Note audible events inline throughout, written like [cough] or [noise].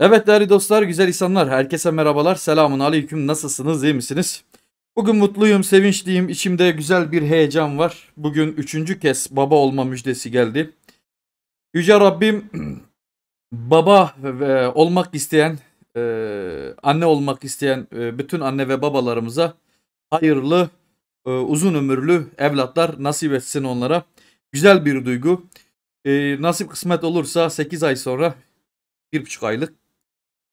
Evet değerli dostlar, güzel insanlar, herkese merhabalar, selamun aleyküm, nasılsınız, iyi misiniz? Bugün mutluyum, sevinçliyim, içimde güzel bir heyecan var. Bugün üçüncü kez baba olma müjdesi geldi. Yüce Rabbim, [clears throat] baba ve olmak isteyen, e, anne olmak isteyen e, bütün anne ve babalarımıza hayırlı, e, uzun ömürlü evlatlar nasip etsin onlara. Güzel bir duygu. Nasip kısmet olursa 8 ay sonra bir buçuk aylık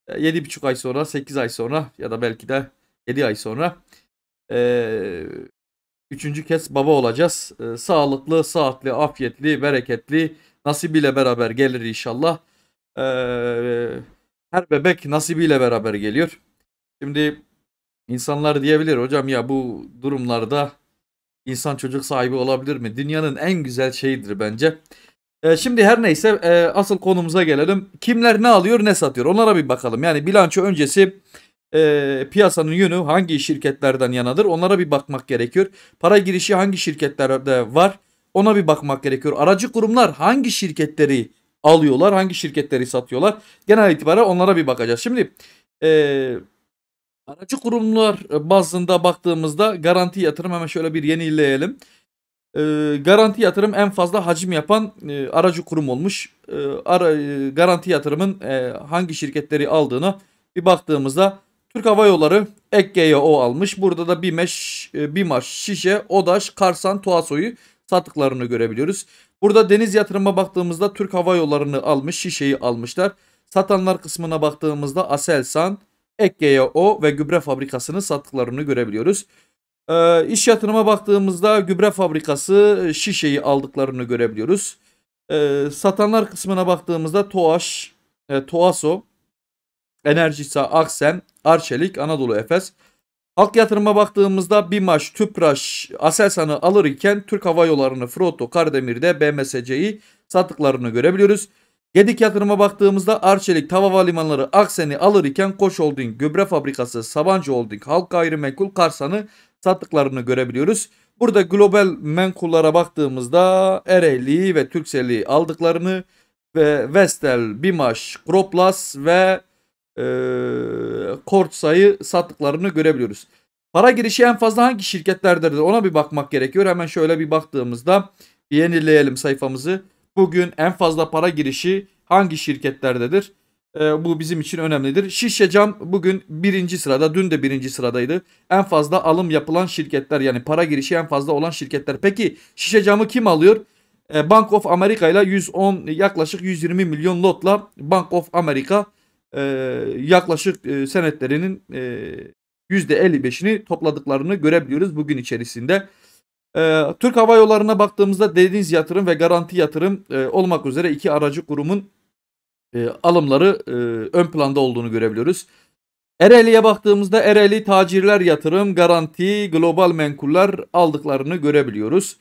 7,5 ay sonra, 8 ay sonra ya da belki de 7 ay sonra e, üçüncü kez baba olacağız. E, sağlıklı, saatli, afiyetli, bereketli, nasibiyle beraber gelir inşallah. E, her bebek nasibiyle beraber geliyor. Şimdi insanlar diyebilir hocam ya bu durumlarda insan çocuk sahibi olabilir mi? Dünyanın en güzel şeyidir bence. E, şimdi her neyse e, asıl konumuza gelelim. Kimler ne alıyor ne satıyor onlara bir bakalım. Yani bilanço öncesi e, piyasanın yönü hangi şirketlerden yanadır onlara bir bakmak gerekiyor. Para girişi hangi şirketlerde var ona bir bakmak gerekiyor. Aracı kurumlar hangi şirketleri alıyorlar hangi şirketleri satıyorlar genel itibariyle onlara bir bakacağız. Şimdi eee Aracı kurumlar bazında baktığımızda garanti yatırım hemen şöyle bir yenileyelim. Ee, garanti yatırım en fazla hacim yapan e, aracı kurum olmuş. E, ara, e, garanti yatırımın e, hangi şirketleri aldığını bir baktığımızda Türk Hava Yolları Ekge'ye almış. Burada da Bimeş, e, Bimaş, Şişe, Odaş, Karsan, Tuasoy'u sattıklarını görebiliyoruz. Burada deniz yatırıma baktığımızda Türk Hava Yolları'nı almış, Şişe'yi almışlar. Satanlar kısmına baktığımızda Aselsan, Ekge'ye ve gübre fabrikasını sattıklarını görebiliyoruz. E, iş yatırıma baktığımızda gübre fabrikası e, Şişe'yi aldıklarını görebiliyoruz. E, satanlar kısmına baktığımızda Toaş, e, Toaso, Enerjisa, Aksen, Arçelik, Anadolu Efes. Halk yatırıma baktığımızda Bimaş, TÜPRAŞ, ASELSAN'ı alırken Türk Hava Yolları'nı, Froto, Kardemir'de BMSC'yi sattıklarını görebiliyoruz. Gedik yatırıma baktığımızda Arçelik, Tav Havalimanları, Aksen'i alır iken Koç Holding, Gübre Fabrikası, Sabancı Holding, Halk Gayrimenkul, Karsan'ı sattıklarını görebiliyoruz. Burada global menkullara baktığımızda Ereğli ve Türkseli aldıklarını ve Vestel, Bimaş, Kroplas ve e, Kortsa'yı sattıklarını görebiliyoruz. Para girişi en fazla hangi şirketlerdedir ona bir bakmak gerekiyor. Hemen şöyle bir baktığımızda bir yenileyelim sayfamızı. Bugün en fazla para girişi hangi şirketlerdedir? E, bu bizim için önemlidir. Şişe Cam bugün birinci sırada. Dün de birinci sıradaydı. En fazla alım yapılan şirketler yani para girişi en fazla olan şirketler. Peki Şişe Cam'ı kim alıyor? E, Bank of America ile 110 yaklaşık 120 milyon lotla Bank of America e, yaklaşık e, senetlerinin e, %55'ini topladıklarını görebiliyoruz bugün içerisinde. Türk Hava Yolları'na baktığımızda deniz yatırım ve garanti yatırım e, olmak üzere iki aracı kurumun e, alımları e, ön planda olduğunu görebiliyoruz. Ereğli'ye baktığımızda Ereğli Tacirler Yatırım Garanti Global Menkuller aldıklarını görebiliyoruz.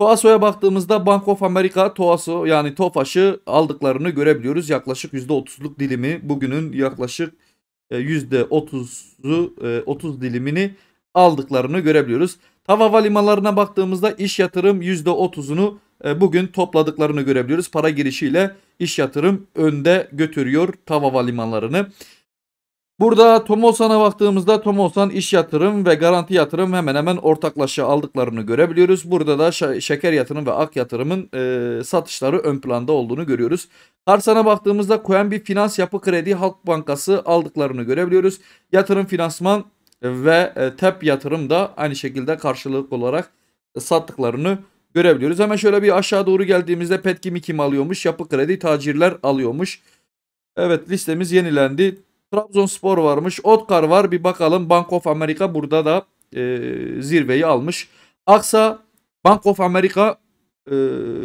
Toaso'ya baktığımızda Bank of America Toaso yani Tofaş'ı aldıklarını görebiliyoruz. Yaklaşık %30'luk dilimi bugünün yaklaşık %30'u e, 30 e, dilimini aldıklarını görebiliyoruz. Tav havalimanlarına baktığımızda iş yatırım %30'unu e, bugün topladıklarını görebiliyoruz. Para girişiyle iş yatırım önde götürüyor TAV havalimanlarını. Burada Tomosan'a baktığımızda Tomosan iş yatırım ve garanti yatırım hemen hemen ortaklaşa aldıklarını görebiliyoruz. Burada da şeker yatırım ve ak yatırımın e, satışları ön planda olduğunu görüyoruz. Arsan'a baktığımızda bir Finans Yapı Kredi Halk Bankası aldıklarını görebiliyoruz. Yatırım Finansman ve e, TEP Yatırım da aynı şekilde karşılık olarak sattıklarını görebiliyoruz. Hemen şöyle bir aşağı doğru geldiğimizde Petkim kim alıyormuş? Yapı Kredi Tacirler alıyormuş. Evet listemiz yenilendi. Trabzonspor varmış. Otkar var. Bir bakalım Bank of America burada da e, zirveyi almış. Aksa Bank of America e,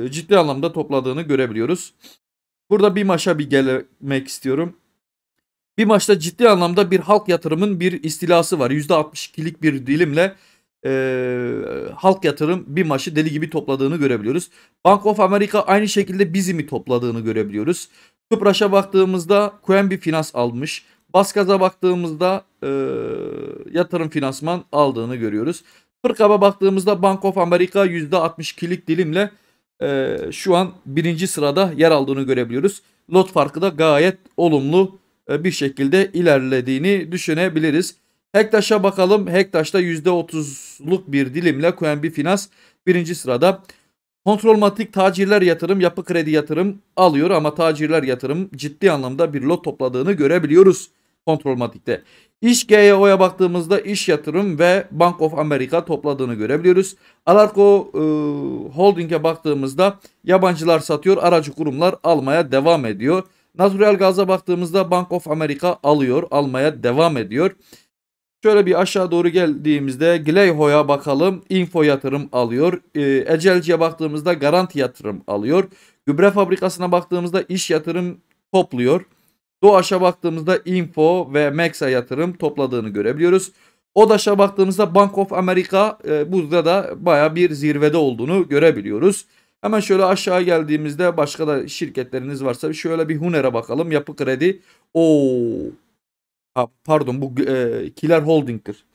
ciddi anlamda topladığını görebiliyoruz. Burada bir maşa bir gelmek istiyorum. Bir maçta ciddi anlamda bir halk yatırımın bir istilası var. %62'lik bir dilimle e, halk yatırım bir maçı deli gibi topladığını görebiliyoruz. Bank of America aynı şekilde bizimi topladığını görebiliyoruz. Tüpraş'a baktığımızda QNB Finans almış. Baskaz'a baktığımızda e, yatırım finansman aldığını görüyoruz. Fırkab'a baktığımızda Bank of America %62'lik dilimle e, şu an birinci sırada yer aldığını görebiliyoruz. Lot farkı da gayet olumlu e, bir şekilde ilerlediğini düşünebiliriz. Hektaş'a bakalım. Hektaş'ta %30'luk bir dilimle QNB Finans birinci sırada. Kontrolmatik tacirler yatırım, yapı kredi yatırım alıyor ama tacirler yatırım ciddi anlamda bir lot topladığını görebiliyoruz kontrolmatikte. İş GYO'ya e baktığımızda iş yatırım ve Bank of America topladığını görebiliyoruz. Alarko e, Holding'e baktığımızda yabancılar satıyor, aracı kurumlar almaya devam ediyor. Natural Gaz'a baktığımızda Bank of America alıyor, almaya devam ediyor. Şöyle bir aşağı doğru geldiğimizde Gleyho'ya bakalım. Info yatırım alıyor. E, ee, Ecelci'ye baktığımızda garanti yatırım alıyor. Gübre fabrikasına baktığımızda iş yatırım topluyor. Doğaş'a baktığımızda Info ve Max'a yatırım topladığını görebiliyoruz. Odaş'a baktığımızda Bank of America e, burada da baya bir zirvede olduğunu görebiliyoruz. Hemen şöyle aşağı geldiğimizde başka da şirketleriniz varsa şöyle bir Huner'e bakalım. Yapı kredi. Oo pardon bu e, Kiler Holding'dir.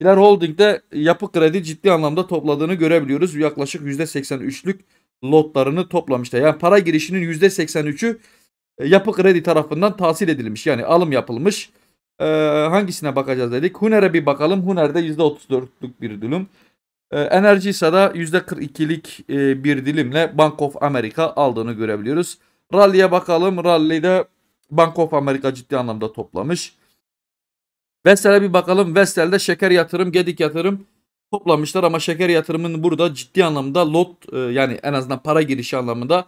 Kiler Holding'de yapı kredi ciddi anlamda topladığını görebiliyoruz. Yaklaşık %83'lük lotlarını toplamıştı. Yani para girişinin %83'ü e, yapı kredi tarafından tahsil edilmiş. Yani alım yapılmış. Ee, hangisine bakacağız dedik. Huner'e bir bakalım. Huner'de %34'lük bir dilim. Enerji Ee, Enerjisa'da %42'lik e, bir dilimle Bank of America aldığını görebiliyoruz. Rally'e bakalım. Rally'de Bank of America ciddi anlamda toplamış. Vestel'e bir bakalım. Vestel'de şeker yatırım, gedik yatırım toplamışlar ama şeker yatırımının burada ciddi anlamda lot e, yani en azından para girişi anlamında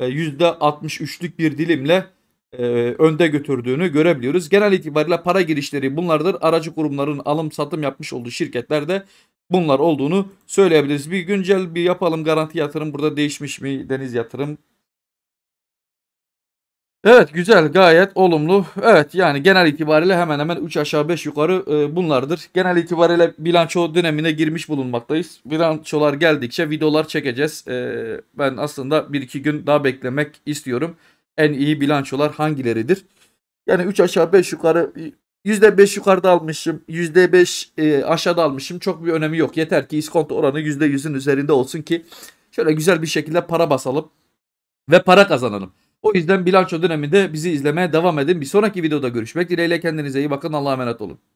%63'lük e, bir dilimle e, önde götürdüğünü görebiliyoruz. Genel itibariyle para girişleri bunlardır. Aracı kurumların alım satım yapmış olduğu şirketlerde bunlar olduğunu söyleyebiliriz. Bir güncel bir yapalım garanti yatırım burada değişmiş mi? Deniz yatırım Evet güzel gayet olumlu. Evet yani genel itibariyle hemen hemen 3 aşağı 5 yukarı e, bunlardır. Genel itibariyle bilanço dönemine girmiş bulunmaktayız. Bilançolar geldikçe videolar çekeceğiz. E, ben aslında 1-2 gün daha beklemek istiyorum. En iyi bilançolar hangileridir? Yani 3 aşağı 5 yukarı %5 yukarıda almışım, %5 e, aşağıda almışım. Çok bir önemi yok. Yeter ki iskonto oranı %100'ün üzerinde olsun ki şöyle güzel bir şekilde para basalım ve para kazanalım. O yüzden bilanço döneminde bizi izlemeye devam edin. Bir sonraki videoda görüşmek dileğiyle kendinize iyi bakın. Allah'a emanet olun.